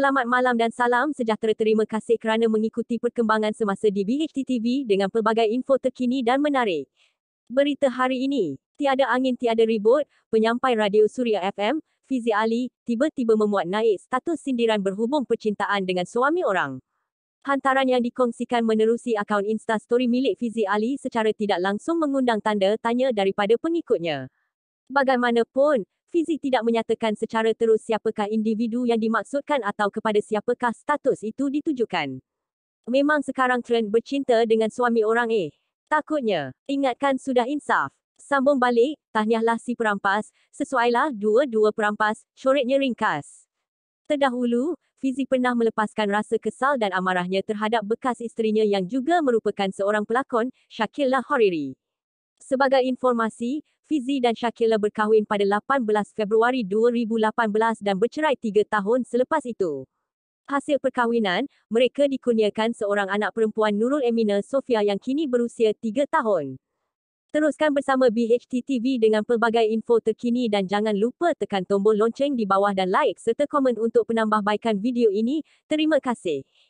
Selamat malam dan salam sejahtera terima kasih kerana mengikuti perkembangan semasa di BHT dengan pelbagai info terkini dan menarik. Berita hari ini, tiada angin tiada ribut, penyampai Radio Suria FM, Fizi Ali, tiba-tiba memuat naik status sindiran berhubung percintaan dengan suami orang. Hantaran yang dikongsikan menerusi akaun Insta milik Fizi Ali secara tidak langsung mengundang tanda tanya daripada pengikutnya. Bagaimanapun, Fizik tidak menyatakan secara terus siapakah individu yang dimaksudkan atau kepada siapakah status itu ditujukan. Memang sekarang trend bercinta dengan suami orang eh. Takutnya, ingatkan sudah insaf. Sambung balik, tahniahlah si perampas, sesuailah dua-dua perampas, coretnya ringkas. Terdahulu, Fizi pernah melepaskan rasa kesal dan amarahnya terhadap bekas isterinya yang juga merupakan seorang pelakon, Shakila Hariri. Sebagai informasi, Fizi dan Shakila berkahwin pada 18 Februari 2018 dan bercerai tiga tahun selepas itu. Hasil perkahwinan, mereka dikurniakan seorang anak perempuan Nurul Emina Sofia yang kini berusia tiga tahun. Teruskan bersama BHTTV dengan pelbagai info terkini dan jangan lupa tekan tombol lonceng di bawah dan like serta komen untuk penambahbaikan video ini. Terima kasih.